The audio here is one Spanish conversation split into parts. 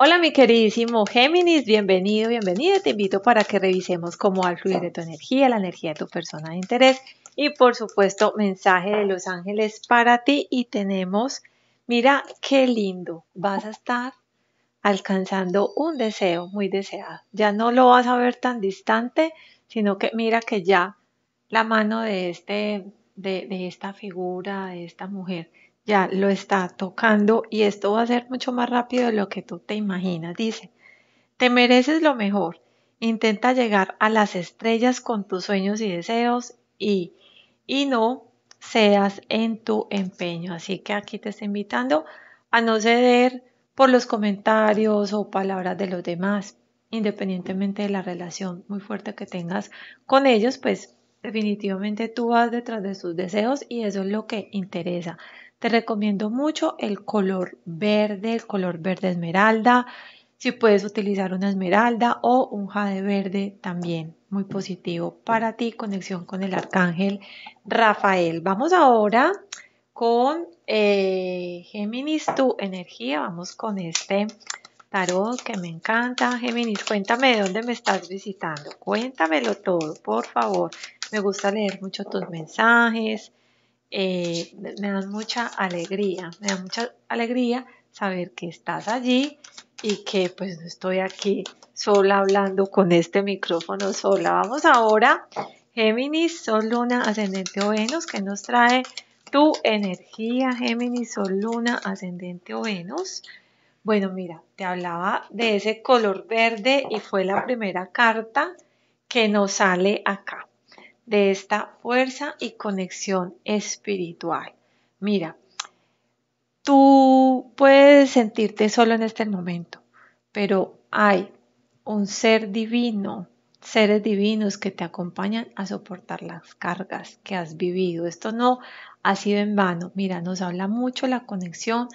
Hola mi queridísimo Géminis, bienvenido, bienvenida. Te invito para que revisemos cómo al fluir de tu energía, la energía de tu persona de interés y por supuesto mensaje de los ángeles para ti. Y tenemos, mira qué lindo, vas a estar alcanzando un deseo muy deseado. Ya no lo vas a ver tan distante, sino que mira que ya la mano de, este, de, de esta figura, de esta mujer, ya lo está tocando y esto va a ser mucho más rápido de lo que tú te imaginas. Dice, te mereces lo mejor. Intenta llegar a las estrellas con tus sueños y deseos y, y no seas en tu empeño. Así que aquí te está invitando a no ceder por los comentarios o palabras de los demás, independientemente de la relación muy fuerte que tengas con ellos, pues definitivamente tú vas detrás de sus deseos y eso es lo que interesa. Te recomiendo mucho el color verde, el color verde esmeralda. Si puedes utilizar una esmeralda o un jade verde también, muy positivo para ti, conexión con el arcángel Rafael. Vamos ahora con eh, Géminis, tu energía. Vamos con este tarot que me encanta. Géminis, cuéntame de dónde me estás visitando. Cuéntamelo todo, por favor. Me gusta leer mucho tus mensajes. Eh, me da mucha alegría, me da mucha alegría saber que estás allí y que pues no estoy aquí sola hablando con este micrófono sola. Vamos ahora, Géminis, Sol, Luna, Ascendente o Venus, que nos trae tu energía, Géminis, Sol, Luna, Ascendente o Venus. Bueno, mira, te hablaba de ese color verde y fue la primera carta que nos sale acá de esta fuerza y conexión espiritual. Mira, tú puedes sentirte solo en este momento, pero hay un ser divino, seres divinos que te acompañan a soportar las cargas que has vivido. Esto no ha sido en vano. Mira, nos habla mucho la conexión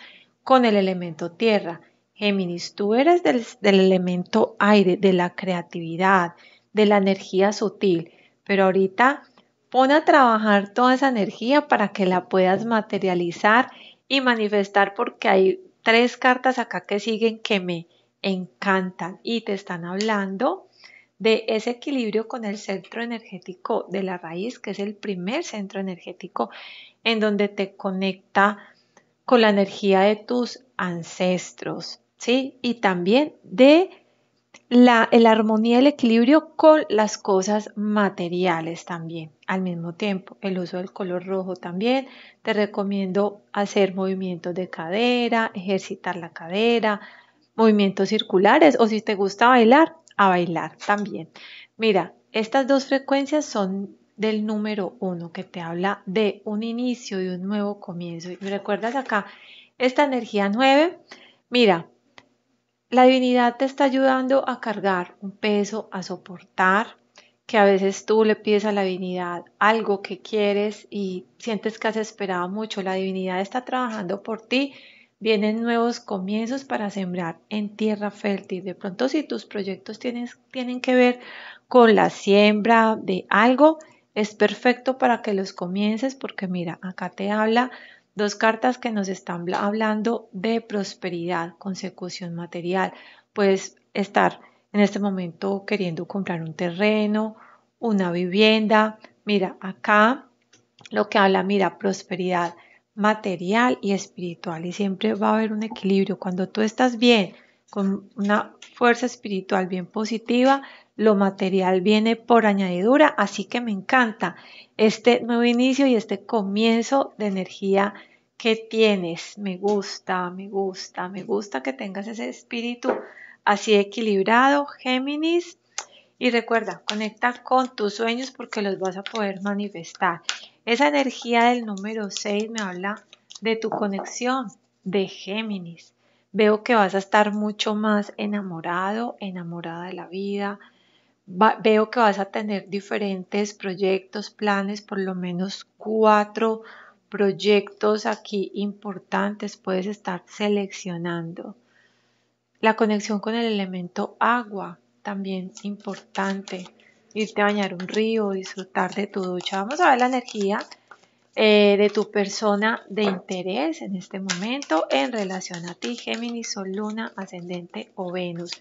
con el elemento tierra. Géminis, tú eres del, del elemento aire, de la creatividad, de la energía sutil pero ahorita pon a trabajar toda esa energía para que la puedas materializar y manifestar porque hay tres cartas acá que siguen que me encantan y te están hablando de ese equilibrio con el centro energético de la raíz, que es el primer centro energético en donde te conecta con la energía de tus ancestros, ¿sí? Y también de la, armonía el equilibrio con las cosas materiales también. Al mismo tiempo, el uso del color rojo también. Te recomiendo hacer movimientos de cadera, ejercitar la cadera, movimientos circulares o si te gusta bailar, a bailar también. Mira, estas dos frecuencias son del número uno que te habla de un inicio, de un nuevo comienzo. Y recuerdas acá esta energía nueve? Mira, la divinidad te está ayudando a cargar un peso, a soportar, que a veces tú le pides a la divinidad algo que quieres y sientes que has esperado mucho. La divinidad está trabajando por ti. Vienen nuevos comienzos para sembrar en tierra fértil. De pronto, si tus proyectos tienen que ver con la siembra de algo, es perfecto para que los comiences porque mira, acá te habla Dos cartas que nos están hablando de prosperidad, consecución material. Puedes estar en este momento queriendo comprar un terreno, una vivienda. Mira, acá lo que habla, mira, prosperidad material y espiritual. Y siempre va a haber un equilibrio. Cuando tú estás bien, con una fuerza espiritual bien positiva, lo material viene por añadidura, así que me encanta este nuevo inicio y este comienzo de energía que tienes. Me gusta, me gusta, me gusta que tengas ese espíritu así equilibrado, Géminis. Y recuerda, conecta con tus sueños porque los vas a poder manifestar. Esa energía del número 6 me habla de tu conexión de Géminis. Veo que vas a estar mucho más enamorado, enamorada de la vida, veo que vas a tener diferentes proyectos, planes, por lo menos cuatro proyectos aquí importantes puedes estar seleccionando. La conexión con el elemento agua, también importante. Irte a bañar un río, disfrutar de tu ducha. Vamos a ver la energía eh, de tu persona de interés en este momento en relación a ti, Géminis, Sol, Luna, Ascendente o Venus.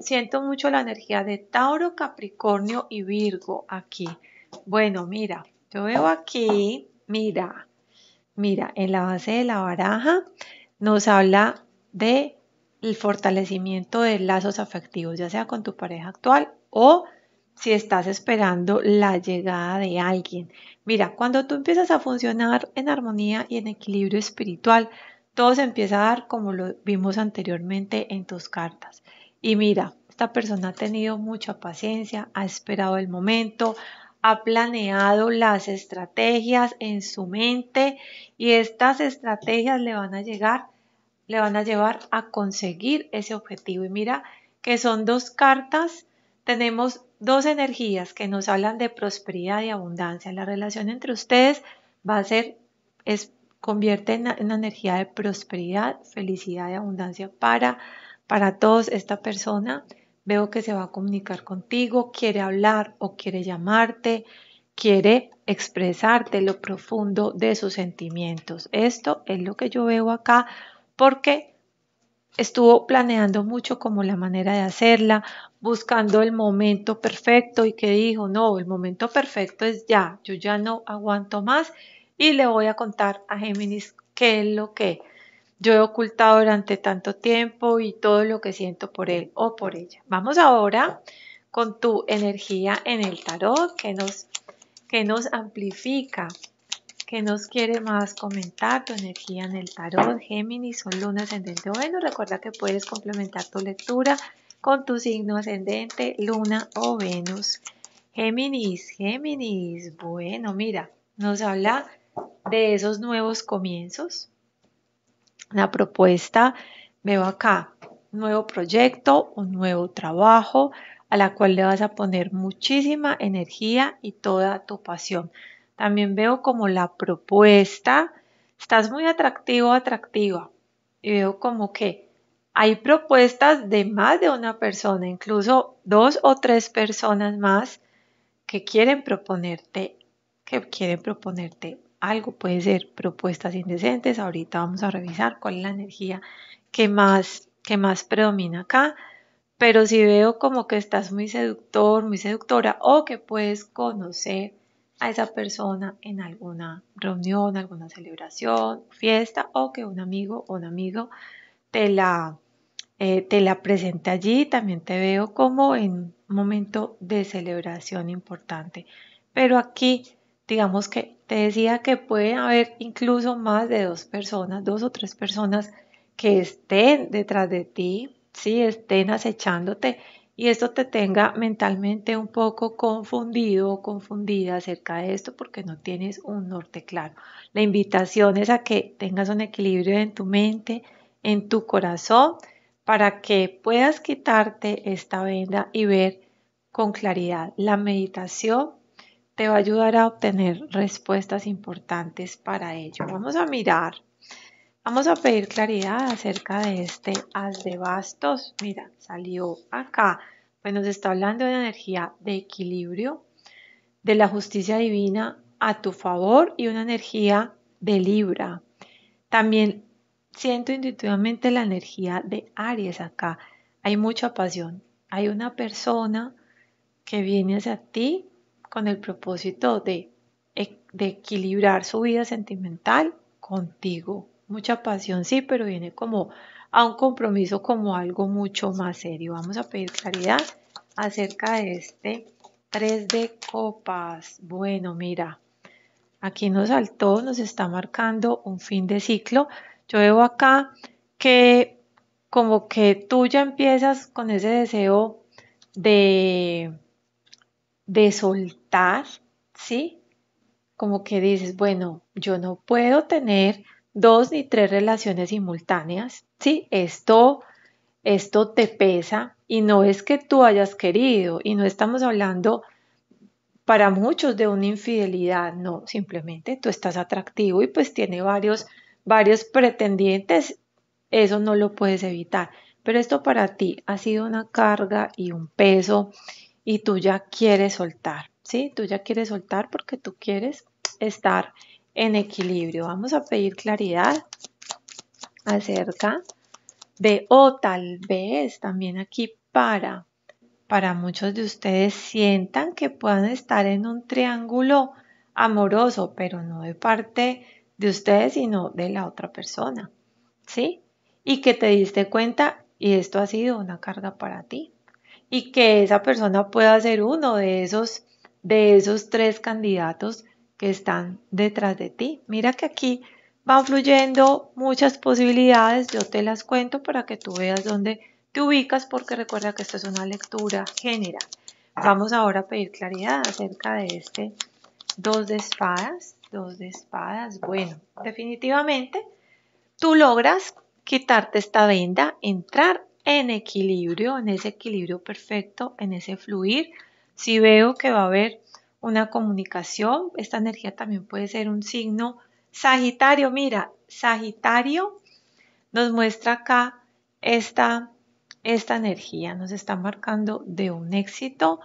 Siento mucho la energía de Tauro, Capricornio y Virgo aquí. Bueno, mira, yo veo aquí, mira, mira, en la base de la baraja nos habla de el fortalecimiento de lazos afectivos, ya sea con tu pareja actual o si estás esperando la llegada de alguien. Mira, cuando tú empiezas a funcionar en armonía y en equilibrio espiritual, todo se empieza a dar como lo vimos anteriormente en tus cartas. Y mira, esta persona ha tenido mucha paciencia, ha esperado el momento, ha planeado las estrategias en su mente y estas estrategias le van a llegar, le van a llevar a conseguir ese objetivo. Y mira que son dos cartas, tenemos dos energías que nos hablan de prosperidad y abundancia. La relación entre ustedes va a ser, es, convierte en una energía de prosperidad, felicidad y abundancia para para todos esta persona veo que se va a comunicar contigo, quiere hablar o quiere llamarte, quiere expresarte lo profundo de sus sentimientos. Esto es lo que yo veo acá porque estuvo planeando mucho como la manera de hacerla, buscando el momento perfecto y que dijo, no, el momento perfecto es ya, yo ya no aguanto más y le voy a contar a Géminis qué es lo que yo he ocultado durante tanto tiempo y todo lo que siento por él o por ella. Vamos ahora con tu energía en el tarot que nos, que nos amplifica, que nos quiere más comentar tu energía en el tarot. Géminis, o luna ascendente bueno. Recuerda que puedes complementar tu lectura con tu signo ascendente, luna o Venus. Géminis, Géminis, bueno, mira, nos habla de esos nuevos comienzos, la propuesta, veo acá, un nuevo proyecto, un nuevo trabajo a la cual le vas a poner muchísima energía y toda tu pasión. También veo como la propuesta, estás muy atractivo, atractiva. Y veo como que hay propuestas de más de una persona, incluso dos o tres personas más que quieren proponerte, que quieren proponerte algo puede ser propuestas indecentes. Ahorita vamos a revisar cuál es la energía que más, que más predomina acá. Pero si veo como que estás muy seductor, muy seductora o que puedes conocer a esa persona en alguna reunión, alguna celebración, fiesta o que un amigo o un amigo te la, eh, te la presente allí, también te veo como en un momento de celebración importante. Pero aquí digamos que te decía que puede haber incluso más de dos personas, dos o tres personas que estén detrás de ti, sí, estén acechándote y esto te tenga mentalmente un poco confundido o confundida acerca de esto porque no tienes un norte claro. La invitación es a que tengas un equilibrio en tu mente, en tu corazón, para que puedas quitarte esta venda y ver con claridad. La meditación te va a ayudar a obtener respuestas importantes para ello. Vamos a mirar, vamos a pedir claridad acerca de este haz de bastos. Mira, salió acá, pues nos está hablando de energía de equilibrio, de la justicia divina a tu favor y una energía de Libra. También siento intuitivamente la energía de Aries acá. Hay mucha pasión. Hay una persona que viene hacia ti con el propósito e, de, equilibrar su vida sentimental contigo. Mucha pasión, sí, pero viene como a un compromiso como algo mucho más serio. Vamos a pedir claridad acerca de este 3 de copas. Bueno, mira, aquí nos saltó, nos está marcando un fin de ciclo. Yo veo acá que como que tú ya empiezas con ese deseo de de soltar, ¿sí? Como que dices, bueno, yo no puedo tener dos ni tres relaciones simultáneas, ¿sí? Esto, esto te pesa y no es que tú hayas querido y no estamos hablando para muchos de una infidelidad, no, simplemente tú estás atractivo y pues tiene varios, varios pretendientes, eso no lo puedes evitar, pero esto para ti ha sido una carga y un peso y tú ya quieres soltar, ¿sí? Tú ya quieres soltar porque tú quieres estar en equilibrio. Vamos a pedir claridad acerca de, o tal vez también aquí para, para muchos de ustedes sientan que puedan estar en un triángulo amoroso, pero no de parte de ustedes, sino de la otra persona, ¿sí? Y que te diste cuenta y esto ha sido una carga para ti y que esa persona pueda ser uno de esos, de esos tres candidatos que están detrás de ti. Mira que aquí van fluyendo muchas posibilidades, yo te las cuento para que tú veas dónde te ubicas porque recuerda que esto es una lectura general. Vamos ahora a pedir claridad acerca de este dos de espadas, dos de espadas. Bueno, definitivamente tú logras quitarte esta venda, entrar en equilibrio, en ese equilibrio perfecto, en ese fluir. Si veo que va a haber una comunicación, esta energía también puede ser un signo Sagitario. Mira, Sagitario nos muestra acá esta, esta energía, nos está marcando de un éxito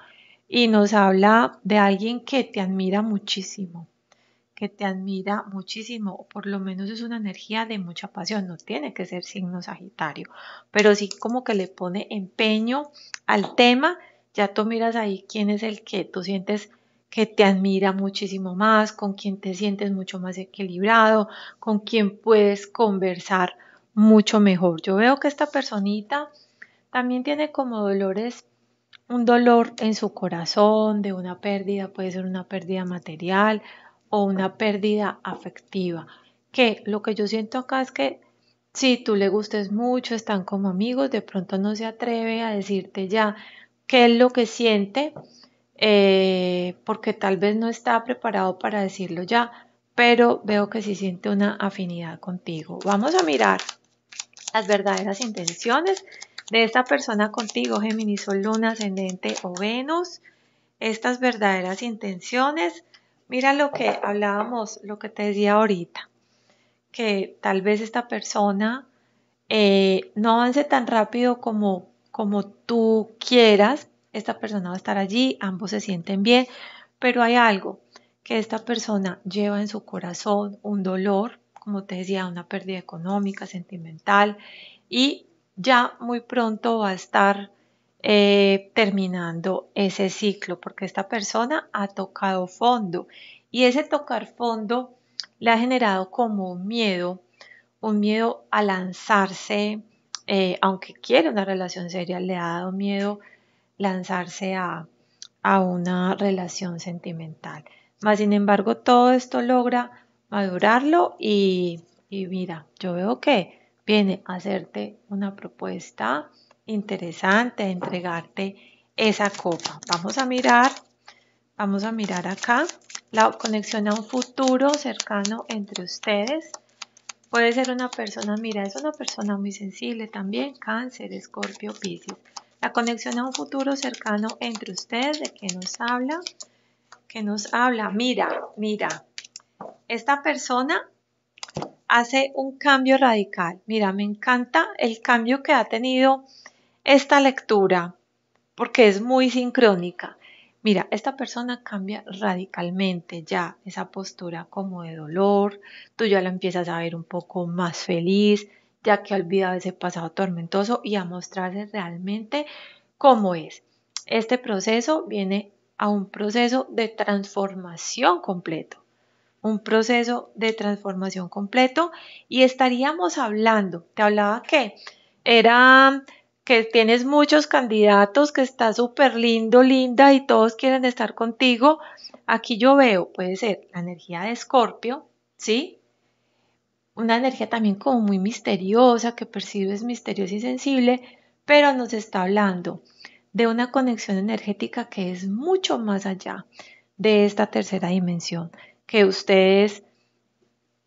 y nos habla de alguien que te admira muchísimo, que te admira muchísimo, o por lo menos es una energía de mucha pasión, no tiene que ser signo Sagitario, pero sí como que le pone empeño al tema, ya tú miras ahí quién es el que tú sientes que te admira muchísimo más, con quien te sientes mucho más equilibrado, con quien puedes conversar mucho mejor. Yo veo que esta personita también tiene como dolores, un dolor en su corazón, de una pérdida, puede ser una pérdida material, o una pérdida afectiva. Que lo que yo siento acá es que si tú le gustes mucho, están como amigos, de pronto no se atreve a decirte ya qué es lo que siente, eh, porque tal vez no está preparado para decirlo ya, pero veo que sí siente una afinidad contigo. Vamos a mirar las verdaderas intenciones de esta persona contigo, Géminis, Luna, Ascendente o Venus. Estas verdaderas intenciones Mira lo que hablábamos, lo que te decía ahorita, que tal vez esta persona eh, no avance tan rápido como, como tú quieras, esta persona va a estar allí, ambos se sienten bien, pero hay algo que esta persona lleva en su corazón, un dolor, como te decía, una pérdida económica, sentimental, y ya muy pronto va a estar eh, terminando ese ciclo, porque esta persona ha tocado fondo y ese tocar fondo le ha generado como miedo, un miedo a lanzarse, eh, aunque quiere una relación seria, le ha dado miedo lanzarse a, a una relación sentimental. Más sin embargo, todo esto logra madurarlo y, y mira, yo veo que viene a hacerte una propuesta interesante entregarte esa copa. Vamos a mirar, vamos a mirar acá la conexión a un futuro cercano entre ustedes. Puede ser una persona, mira, es una persona muy sensible también, cáncer, escorpio, piscis. La conexión a un futuro cercano entre ustedes, ¿de qué nos habla? que nos habla? Mira, mira, esta persona hace un cambio radical. Mira, me encanta el cambio que ha tenido esta lectura porque es muy sincrónica. Mira, esta persona cambia radicalmente ya esa postura como de dolor, tú ya la empiezas a ver un poco más feliz, ya que ha olvidado ese pasado tormentoso y a mostrarse realmente cómo es. Este proceso viene a un proceso de transformación completo un proceso de transformación completo y estaríamos hablando, te hablaba que era que tienes muchos candidatos, que está súper lindo, linda y todos quieren estar contigo. Aquí yo veo, puede ser la energía de Escorpio, ¿sí? Una energía también como muy misteriosa, que percibes misteriosa y sensible, pero nos está hablando de una conexión energética que es mucho más allá de esta tercera dimensión que ustedes,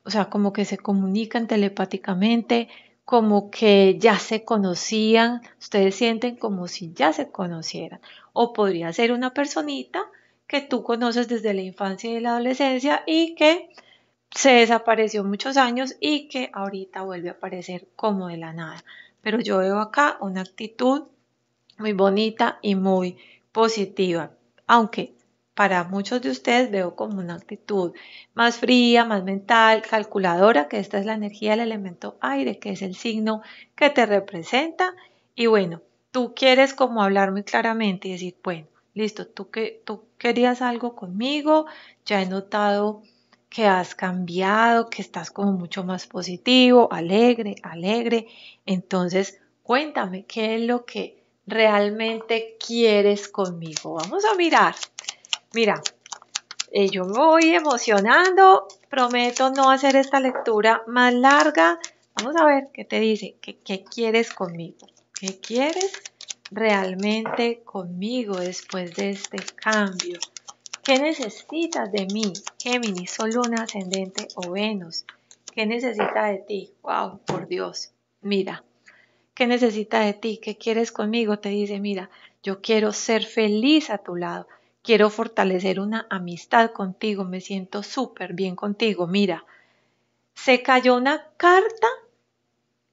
o sea, como que se comunican telepáticamente, como que ya se conocían, ustedes sienten como si ya se conocieran. O podría ser una personita que tú conoces desde la infancia y la adolescencia y que se desapareció muchos años y que ahorita vuelve a aparecer como de la nada. Pero yo veo acá una actitud muy bonita y muy positiva, aunque para muchos de ustedes veo como una actitud más fría, más mental, calculadora, que esta es la energía del elemento aire, que es el signo que te representa. Y bueno, tú quieres como hablar muy claramente y decir, bueno, listo, tú, que, tú querías algo conmigo, ya he notado que has cambiado, que estás como mucho más positivo, alegre, alegre. Entonces, cuéntame qué es lo que realmente quieres conmigo. Vamos a mirar Mira, eh, yo me voy emocionando, prometo no hacer esta lectura más larga. Vamos a ver qué te dice, qué, quieres conmigo, qué quieres realmente conmigo después de este cambio. ¿Qué necesitas de mí, Géminis, solo Luna, ascendente o Venus? ¿Qué necesita de ti? Wow, por Dios. Mira, ¿qué necesita de ti? ¿Qué quieres conmigo? Te dice, mira, yo quiero ser feliz a tu lado quiero fortalecer una amistad contigo, me siento súper bien contigo, mira, se cayó una carta.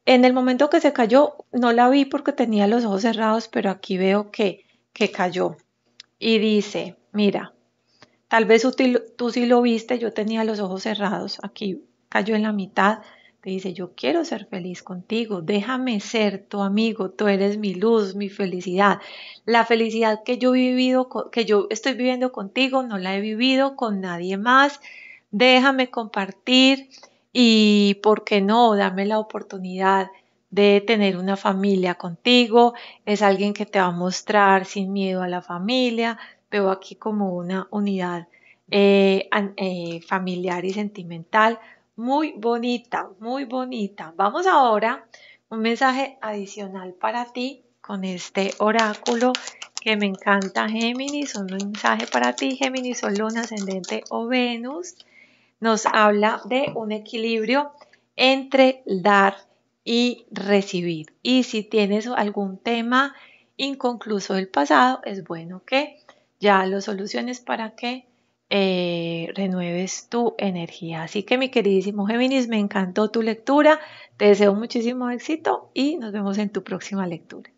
En el momento que se cayó, no la vi porque tenía los ojos cerrados, pero aquí veo que, que cayó. Y dice, mira, tal vez tú, tú sí lo viste, yo tenía los ojos cerrados, aquí cayó en la mitad te dice, yo quiero ser feliz contigo, déjame ser tu amigo, tú eres mi luz, mi felicidad. La felicidad que yo, he vivido, que yo estoy viviendo contigo, no la he vivido con nadie más. Déjame compartir y, ¿por qué no? Dame la oportunidad de tener una familia contigo. Es alguien que te va a mostrar sin miedo a la familia. Veo aquí como una unidad eh, eh, familiar y sentimental muy bonita, muy bonita. Vamos ahora un mensaje adicional para ti con este oráculo que me encanta Géminis, un mensaje para ti Géminis, solo Luna, Ascendente o Venus. Nos habla de un equilibrio entre dar y recibir. Y si tienes algún tema inconcluso del pasado, es bueno que ya lo soluciones para que eh, renueves tu energía. Así que mi queridísimo Géminis, me encantó tu lectura, te deseo muchísimo éxito y nos vemos en tu próxima lectura.